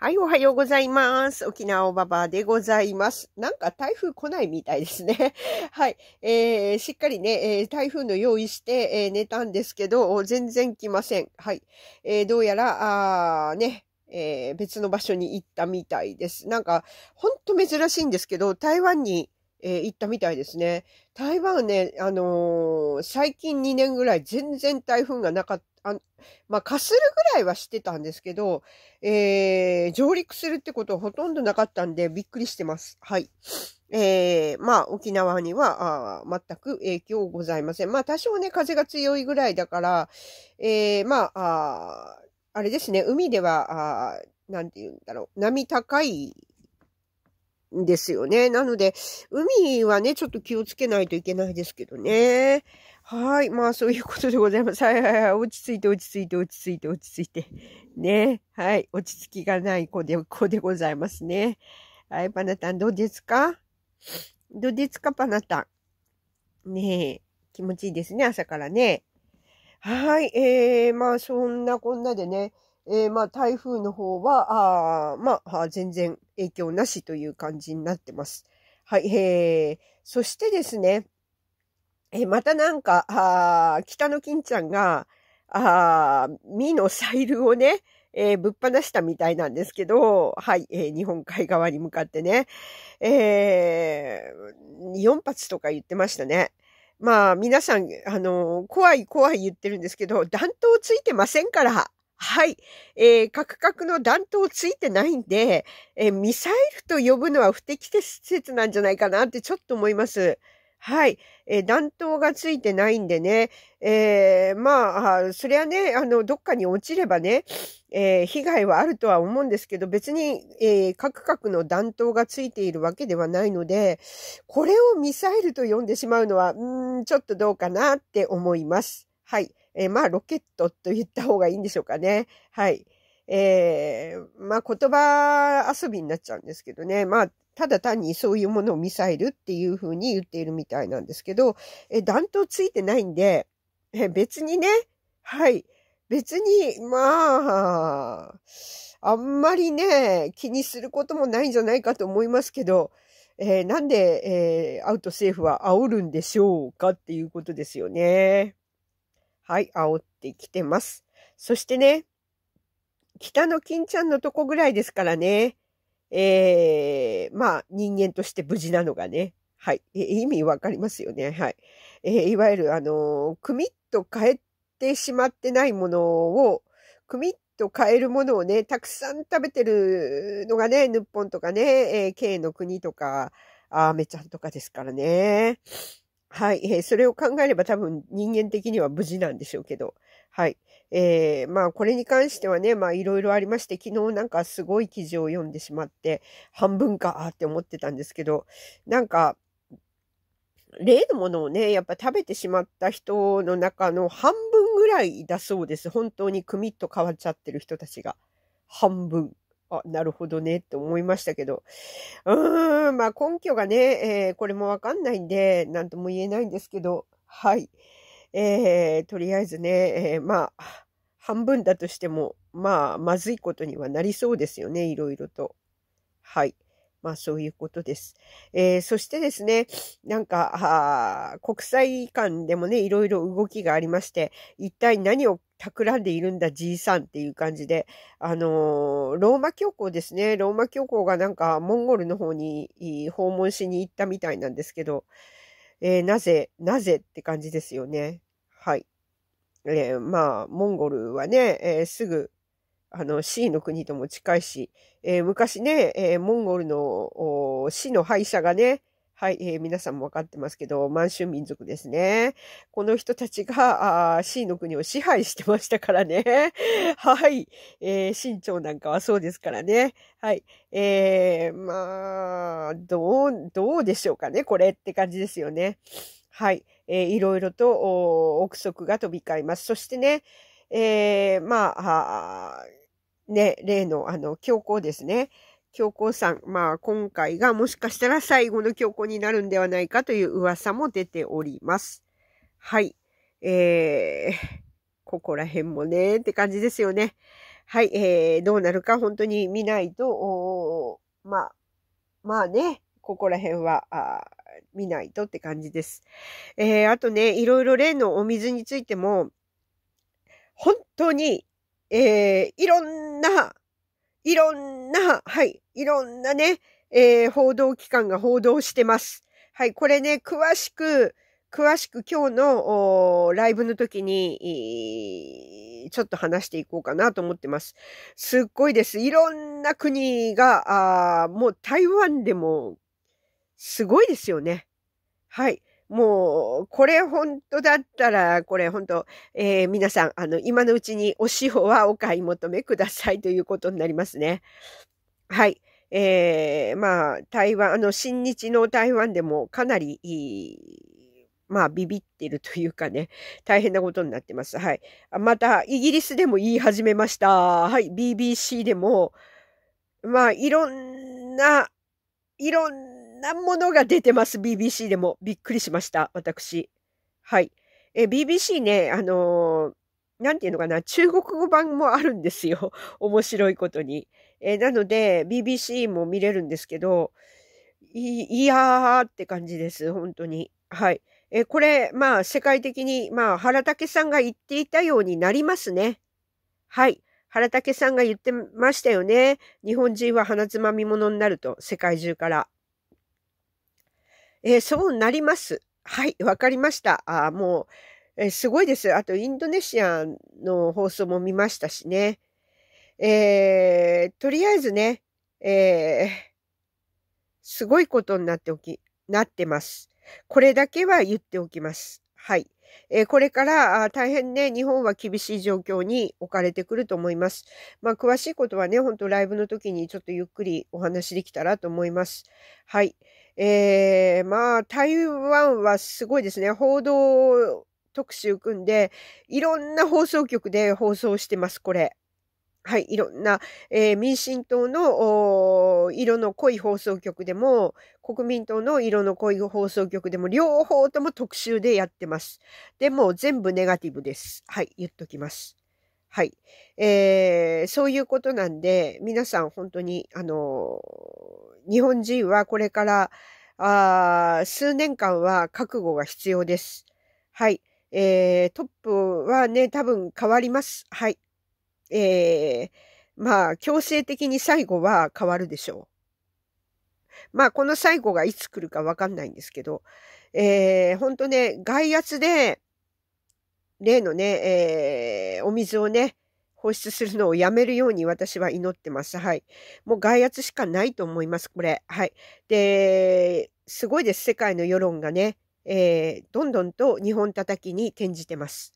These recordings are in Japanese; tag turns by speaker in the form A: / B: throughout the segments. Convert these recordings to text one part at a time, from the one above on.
A: はい、おはようございます。沖縄おばばでございます。なんか台風来ないみたいですね。はい、えー、しっかりね、えー、台風の用意して、えー、寝たんですけど、全然来ません。はい、えー、どうやら、あね、えー、別の場所に行ったみたいです。なんか、ほんと珍しいんですけど、台湾に、えー、行ったみたいですね。台湾ね、あのー、最近2年ぐらい全然台風がなかっあまあ、かするぐらいはしてたんですけど、えー、上陸するってことはほとんどなかったんで、びっくりしてます。はい。えー、まあ、沖縄には、あ全く影響ございません。まあ、多少ね、風が強いぐらいだから、えー、まあ、ああれですね、海では、あなんて言うんだろう、波高いんですよね。なので、海はね、ちょっと気をつけないといけないですけどね。はい。まあ、そういうことでございます。はいはいはい。落ち着いて、落ち着いて、落ち着いて、落ち着いて。ね。はい。落ち着きがない子で、子でございますね。はい。パナタン、どうですかどうですか、パナタン。ねえ。気持ちいいですね、朝からね。はい。えー、まあ、そんなこんなでね。えー、まあ、台風の方は、あまあ、全然影響なしという感じになってます。はい。えー、そしてですね。え、またなんか、あ北野金ちゃんが、あミのサイルをね、えー、ぶっ放したみたいなんですけど、はい、えー、日本海側に向かってね、えー、4発とか言ってましたね。まあ、皆さん、あのー、怖い怖い言ってるんですけど、弾頭ついてませんから、はい。えー、カクカクの弾頭ついてないんで、えー、ミサイルと呼ぶのは不適切なんじゃないかなってちょっと思います。はい。えー、弾頭がついてないんでね、えー、まあ、そりゃね、あの、どっかに落ちればね、えー、被害はあるとは思うんですけど、別に、えー、各々の弾頭がついているわけではないので、これをミサイルと呼んでしまうのは、うん、ちょっとどうかなって思います。はい。えー、まあ、ロケットと言った方がいいんでしょうかね。はい。えー、まあ、言葉遊びになっちゃうんですけどね。まあ、ただ単にそういうものをミサイルっていうふうに言っているみたいなんですけど、え弾頭ついてないんで、え別にね、はい。別に、まあ、あんまりね、気にすることもないんじゃないかと思いますけど、えー、なんで、えー、アウト政府は煽るんでしょうかっていうことですよね。はい、煽ってきてます。そしてね、北の金ちゃんのとこぐらいですからね、えーまあ、人間として無事なのがね、はい、え意味わかりますよね。はい。えー、いわゆる、あのー、みっと変えてしまってないものを、く、みっと変えるものをね、たくさん食べてるのがね、ぬっぽんとかね、えー、K の国とか、あめちゃんとかですからね。はい、えー、それを考えれば多分人間的には無事なんでしょうけど。はい。えー、まあこれに関してはね、まあいろいろありまして、昨日なんかすごい記事を読んでしまって、半分かって思ってたんですけど、なんか、例のものをね、やっぱ食べてしまった人の中の半分ぐらいだそうです。本当にクミッと変わっちゃってる人たちが。半分。あ、なるほどねって思いましたけど。うーん、まあ根拠がね、えー、これもわかんないんで、なんとも言えないんですけど、はい。えー、とりあえずね、えー、まあ、半分だとしても、まあ、まずいことにはなりそうですよね、いろいろと。はい。まあそういうことです。えー、そしてですね、なんか、国際間でもね、いろいろ動きがありまして、一体何を企んでいるんだじいさんっていう感じで、あのー、ローマ教皇ですね、ローマ教皇がなんかモンゴルの方に訪問しに行ったみたいなんですけど、えー、なぜ、なぜって感じですよね。はい。えー、まあ、モンゴルはね、えー、すぐ、あの、死の国とも近いし、え昔ね、えモンゴルの死の敗者がね、はい、えー、皆さんもわかってますけど、満州民族ですね。この人たちが、あ C の国を支配してましたからね。はい、えー、清朝なんかはそうですからね。はい、えー、まあ、どう、どうでしょうかね、これって感じですよね。はい、えー、いろいろと、憶測が飛び交います。そしてね、えー、まあ、ね、例の、あの、教皇ですね。教皇さん、まあ今回がもしかしたら最後の教皇になるんではないかという噂も出ております。はい。えー、ここら辺もね、って感じですよね。はい、えー、どうなるか本当に見ないと、まあ、まあね、ここら辺は、見ないとって感じです。えー、あとね、いろいろ例のお水についても、本当に、えー、いろんな、いろんな、はい、いろんなね、えー、報道機関が報道してます。はい、これね、詳しく、詳しく今日のライブの時に、ちょっと話していこうかなと思ってます。すっごいです。いろんな国が、あもう台湾でもすごいですよね。はい。もう、これ本当だったら、これ本当、えー、皆さん、あの、今のうちにお塩はお買い求めくださいということになりますね。はい。えー、まあ、台湾、あの、新日の台湾でもかなりまあ、ビビってるというかね、大変なことになってます。はい。また、イギリスでも言い始めました。はい。BBC でも、まあ、いろんな、いろんなものが出てます。BBC でも。びっくりしました。私。はい。え、BBC ね、あのー、なんていうのかな、中国語版もあるんですよ。面白いことに。えー、なので、BBC も見れるんですけど、い、いやーって感じです。本当に。はい。えー、これ、まあ、世界的に、まあ、原武さんが言っていたようになりますね。はい。原武さんが言ってましたよね。日本人は鼻つまみ者になると、世界中から。えー、そうなります。はい、わかりました。あもう、えすごいです。あと、インドネシアの放送も見ましたしね。えー、とりあえずね、えー、すごいことになっておき、なってます。これだけは言っておきます。はい。えー、これから大変ね、日本は厳しい状況に置かれてくると思います。まあ、詳しいことはね、ほんとライブの時にちょっとゆっくりお話できたらと思います。はい。えー、まあ、台湾はすごいですね。報道特集組んで、いろんな放送局で放送してます、これ。はい、いろんな、えー、民進党の色の濃い放送局でも、国民党の色の濃い放送局でも、両方とも特集でやってます。でも全部ネガティブです。はい、言っときます。はい。えー、そういうことなんで、皆さん本当に、あのー、日本人はこれから、あ数年間は覚悟が必要です。はい。えー、トップはね、多分変わります。はい。えー、まあ、強制的に最後は変わるでしょう。まあ、この最後がいつ来るかわかんないんですけど、えー、ほんとね、外圧で、例のね、えー、お水をね、放出するのをやめるように私は祈ってます。はい。もう外圧しかないと思います、これ。はい。で、すごいです、世界の世論がね。えー、どんどんと日本叩きに転じてます。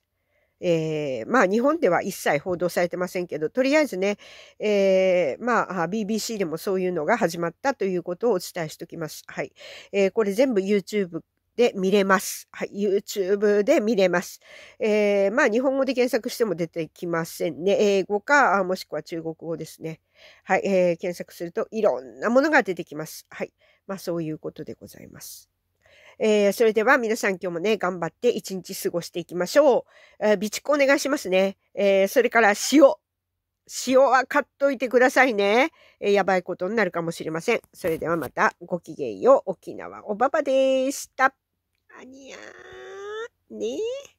A: えー、まあ日本では一切報道されてませんけど、とりあえずね、えー、まあ BBC でもそういうのが始まったということをお伝えしておきます。はい。えー、これ全部 YouTube で見れます。はい。YouTube で見れます。えー、まあ日本語で検索しても出てきませんね。英語か、もしくは中国語ですね。はい。えー、検索するといろんなものが出てきます。はい。まあそういうことでございます。えー、それでは皆さん今日もね、頑張って一日過ごしていきましょう。えー、備蓄お願いしますね。えー、それから塩。塩は買っといてくださいね、えー、やばいことになるかもしれません。それではまたごきげんよう。沖縄おばばでした。あにゃー。ねえ。